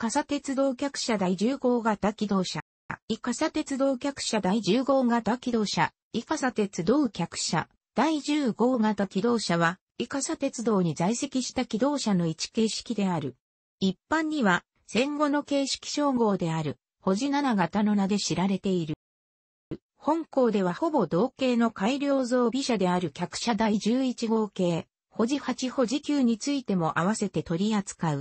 カサ鉄道客車第10号型機動車。イカサ鉄道客車第10号型機動車。イカサ鉄道客車第10号型機動車は、イカサ鉄道に在籍した機動車の一形式である。一般には、戦後の形式称号である、保持7型の名で知られている。本校ではほぼ同型の改良造備車である客車第11号系、保持8保持9についても合わせて取り扱う。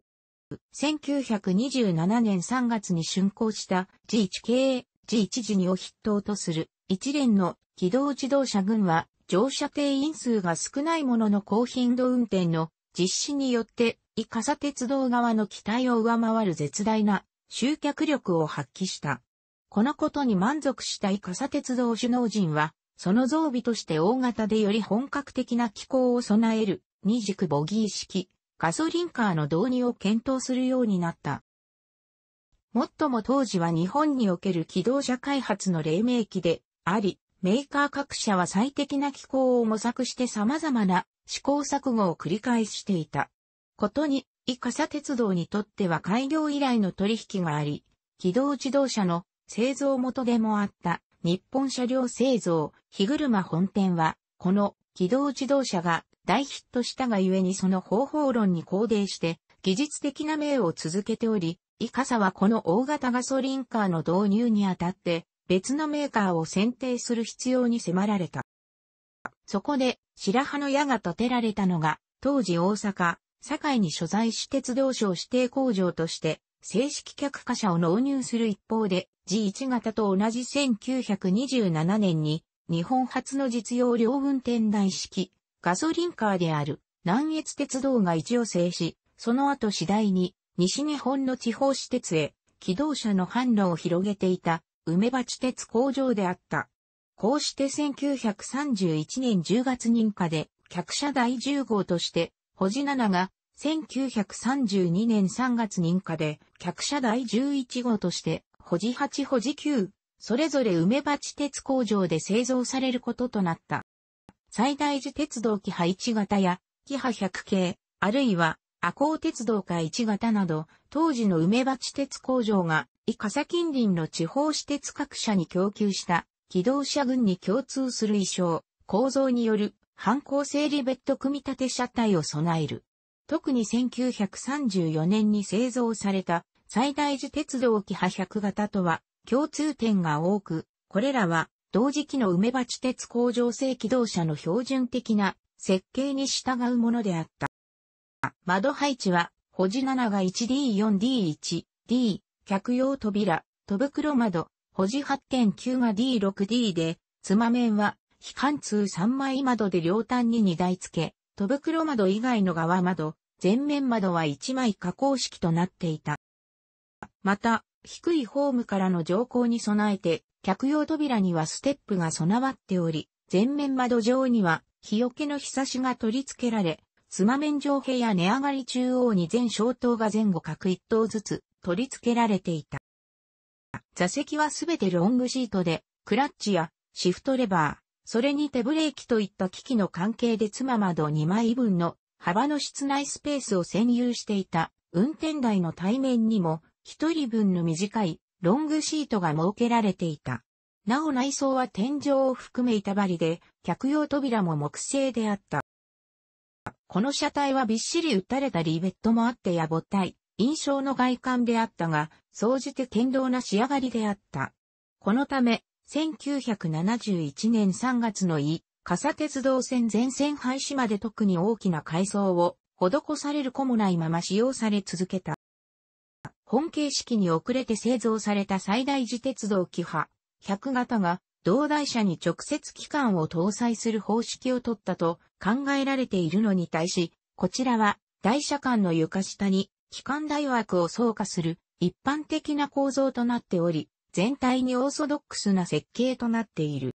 1927年3月に竣工した G1K、G1 時にを筆頭とする一連の機動自動車群は乗車定員数が少ないものの高頻度運転の実施によってイカサ鉄道側の期待を上回る絶大な集客力を発揮した。このことに満足したイカサ鉄道首脳陣はその増備として大型でより本格的な機構を備える二軸ボギー式ガソリンカーの導入を検討するようになった。もっとも当時は日本における機動車開発の黎明期であり、メーカー各社は最適な機構を模索して様々な試行錯誤を繰り返していた。ことに、イカサ鉄道にとっては開業以来の取引があり、機動自動車の製造元でもあった日本車両製造、日車本店は、この機動自動車が大ヒットしたがゆえにその方法論に肯定して、技術的な名を続けており、イカサはこの大型ガソリンカーの導入にあたって、別のメーカーを選定する必要に迫られた。そこで、白羽の矢が立てられたのが、当時大阪、堺に所在し鉄道省指定工場として、正式客貨車を納入する一方で、G1 型と同じ1927年に、日本初の実用両運転台式、ガソリンカーである南越鉄道が一応制し、その後次第に西日本の地方私鉄へ機動車の販路を広げていた梅鉢鉄工場であった。こうして1931年10月認可で客車第10号として保ジ7が1932年3月認可で客車第11号として保ジ8保ジ9それぞれ梅鉢鉄工場で製造されることとなった。最大時鉄道キハ1型や、キハ100系、あるいは、阿高鉄道か1型など、当時の梅鉢鉄工場が、伊笠近隣の地方私鉄各社に供給した、機動車群に共通する衣装、構造による、反抗整理ベッド組み立て車体を備える。特に1934年に製造された、最大時鉄道機派100型とは、共通点が多く、これらは、同時期の梅鉢鉄工場製機動車の標準的な設計に従うものであった。窓配置は、保持7が 1D4D1、D、客用扉、戸袋窓、保持8.9が D6D で、つま面は、非貫通3枚窓で両端に2台付け、戸袋窓以外の側窓、前面窓は1枚加工式となっていた。また、低いホームからの乗降に備えて、客用扉にはステップが備わっており、前面窓上には日よけのひさしが取り付けられ、妻面上部屋値上がり中央に全小灯が前後各一灯ずつ取り付けられていた。座席はすべてロングシートで、クラッチやシフトレバー、それに手ブレーキといった機器の関係で妻窓2枚分の幅の室内スペースを占有していた運転台の対面にも一人分の短いロングシートが設けられていた。なお内装は天井を含め板張りで、客用扉も木製であった。この車体はびっしり打たれたリベットもあってやぼったい、印象の外観であったが、総じて堅牢な仕上がりであった。このため、1971年3月のい。笠鉄道線全線廃止まで特に大きな改装を施される子もないまま使用され続けた。本形式に遅れて製造された最大自鉄道機派100型が同台車に直接機関を搭載する方式を取ったと考えられているのに対し、こちらは台車間の床下に機関台枠を装化する一般的な構造となっており、全体にオーソドックスな設計となっている。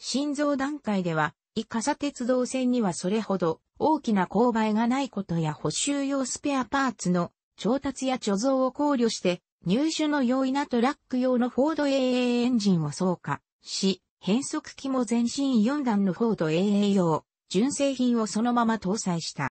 心臓段階では、イカサ鉄道線にはそれほど大きな勾配がないことや補修用スペアパーツの調達や貯蔵を考慮して、入手の容易なトラック用のフォード AA エンジンを装加し、変速機も全身4段のフォード AA 用、純正品をそのまま搭載した。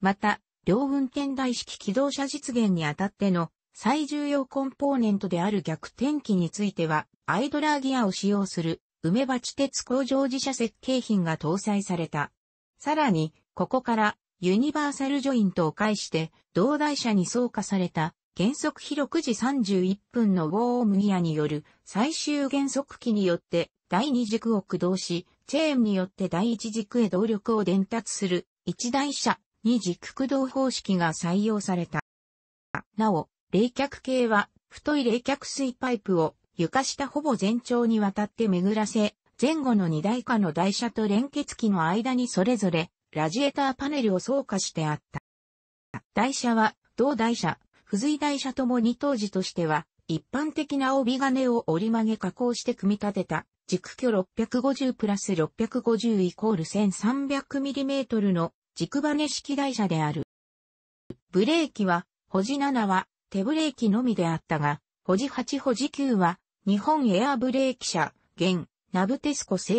また、両運転台式機動車実現にあたっての最重要コンポーネントである逆転機については、アイドラーギアを使用する、梅鉢鉄工場自社設計品が搭載された。さらに、ここからユニバーサルジョイントを介して、同台車に総化された、原則広く時31分のウォーオムギアによる最終減速機によって第二軸を駆動し、チェーンによって第一軸へ動力を伝達する一台車二軸駆動方式が採用された。なお、冷却系は太い冷却水パイプを床下ほぼ全長にわたって巡らせ、前後の二台下の台車と連結機の間にそれぞれラジエーターパネルを創価してあった。台車は、同台車、付随台車ともに当時としては、一般的な帯金を折り曲げ加工して組み立てた、軸距650プラス650イコール 1300mm の軸バネ式台車である。ブレーキは、保持7は手ブレーキのみであったが、保持8保持9は、日本エアブレーキ車、現、ナブテスコ製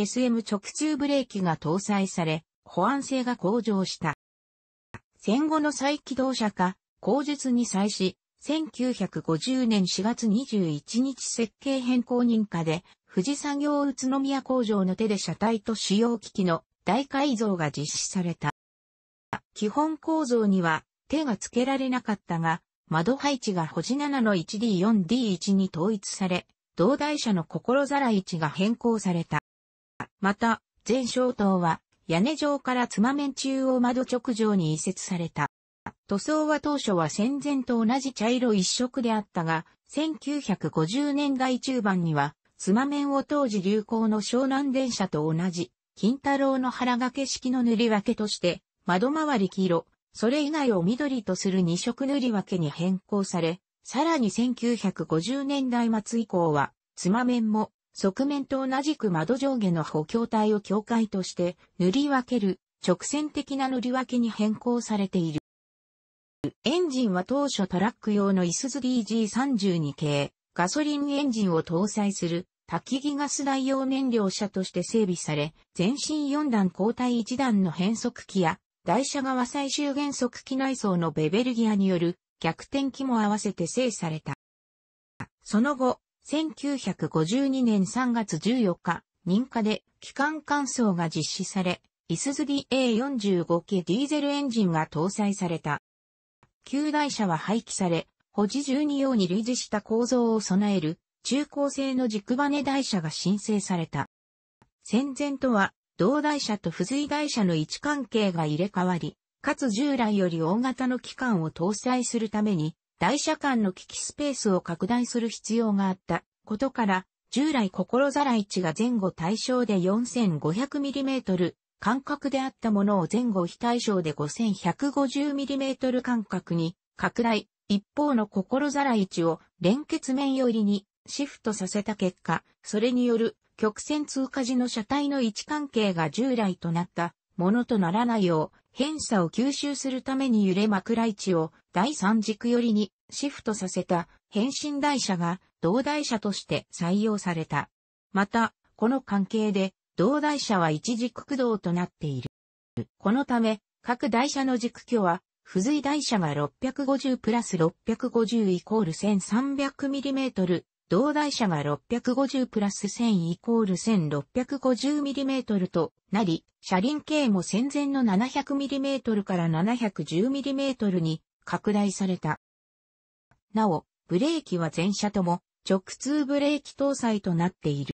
ASM 直通ブレーキが搭載され、保安性が向上した。戦後の再起動車化、口述に際し、1950年4月21日設計変更認可で、富士産業宇都宮工場の手で車体と使用機器の大改造が実施された。基本構造には手が付けられなかったが、窓配置が星7の 1D4D1 に統一され、同台車の心皿位置が変更された。また、全小灯は屋根上から妻面中央窓直上に移設された。塗装は当初は戦前と同じ茶色一色であったが、1950年代中盤には、妻面を当時流行の湘南電車と同じ、金太郎の腹掛け式の塗り分けとして、窓周り黄色、それ以外を緑とする二色塗り分けに変更され、さらに1950年代末以降は、妻面も側面と同じく窓上下の補強体を境界として塗り分ける直線的な塗り分けに変更されている。エンジンは当初トラック用のイスズ DG32 系ガソリンエンジンを搭載する焚き木ガス代用燃料車として整備され、全身4段交代1段の変速機や台車側最終減速機内装のベベルギアによる逆転機も合わせて制された。その後、1952年3月14日、認可で機関換装が実施され、イスズディ A45 系ディーゼルエンジンが搭載された。旧台車は廃棄され、保持12用に類似した構造を備える中高性の軸バネ台車が申請された。戦前とは、同台車と付随台車の位置関係が入れ替わり、かつ従来より大型の機関を搭載するために、台車間の機器スペースを拡大する必要があったことから、従来心ざらいが前後対象で 4500mm 間隔であったものを前後非対称で 5150mm 間隔に拡大、一方の心ざらいを連結面寄りにシフトさせた結果、それによる曲線通過時の車体の位置関係が従来となったものとならないよう、偏差を吸収するために揺れ枕位置を第三軸寄りにシフトさせた変身台車が同台車として採用された。また、この関係で同台車は一軸駆動となっている。このため、各台車の軸距は、付随台車が650プラス650イコール 1300mm、同台車が650プラス1000イコール 1650mm となり、車輪径も戦前の 700mm から 710mm に拡大された。なお、ブレーキは全車とも直通ブレーキ搭載となっている。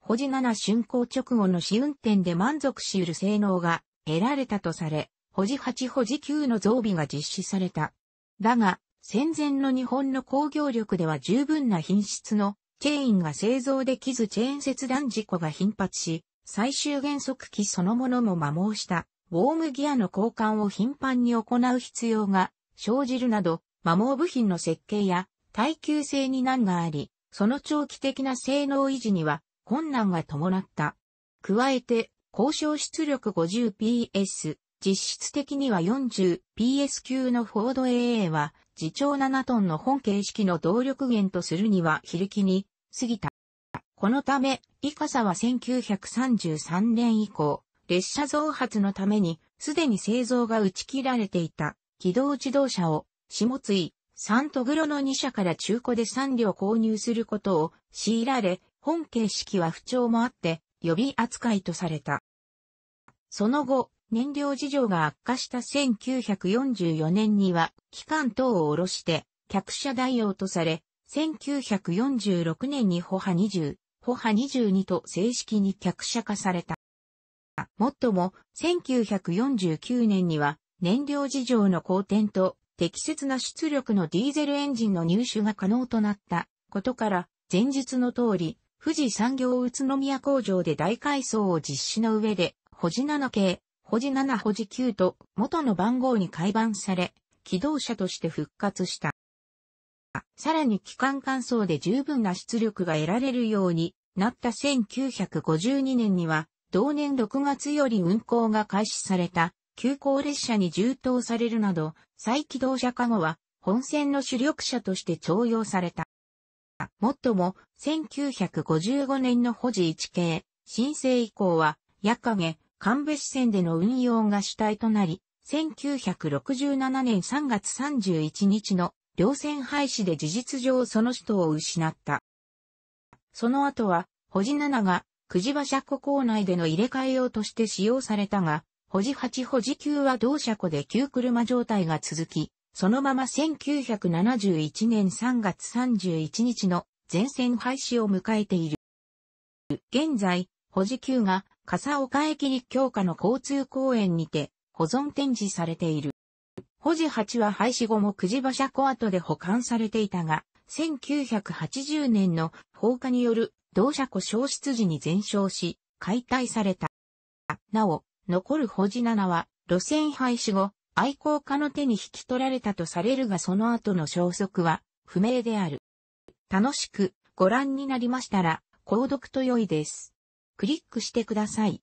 保持7竣工直後の試運転で満足し得る性能が得られたとされ、保持8保持9の増備が実施された。だが、戦前の日本の工業力では十分な品質のチェーンが製造できずチェーン切断事故が頻発し、最終減速機そのものも摩耗した、ウォームギアの交換を頻繁に行う必要が生じるなど、摩耗部品の設計や耐久性に難があり、その長期的な性能維持には困難が伴った。加えて、交渉出力 50PS、実質的には 40PS 級のフォード AA は、自重7トンの本形式の動力源とするには非力に過ぎた。このため、イカサは1933年以降、列車増発のために、すでに製造が打ち切られていた。軌道自動車を、下津井、サントグロの2社から中古で3両購入することを強いられ、本形式は不調もあって、予備扱いとされた。その後、燃料事情が悪化した1944年には、機関等を下ろして、客車代用とされ、1946年に歩派20、歩派22と正式に客車化された。もっとも、1949年には、燃料事情の好転と適切な出力のディーゼルエンジンの入手が可能となったことから、前述の通り、富士産業宇都宮工場で大改装を実施の上で、保持7系、保持7保持9と元の番号に改版され、起動車として復活した。さらに機関乾燥で十分な出力が得られるようになった1952年には、同年6月より運行が開始された急行列車に充当されるなど、再起動車化後は本線の主力車として徴用された。もっとも、1955年の保持1系、申請以降は、夜影、神戸支線での運用が主体となり、1967年3月31日の両線廃止で事実上その首都を失った。その後は、保持7が、久慈車庫構内での入れ替え用として使用されたが、保持8保持9は同車庫で旧車状態が続き、そのまま1971年3月31日の全線廃止を迎えている。現在、保持9が笠岡駅立教科の交通公園にて保存展示されている。保持8は廃止後もくじ馬車庫跡で保管されていたが、1980年の放火による同車庫消失時に全焼し、解体された。なお、残るホジナナは、路線廃止後、愛好家の手に引き取られたとされるがその後の消息は不明である。楽しくご覧になりましたら、購読と良いです。クリックしてください。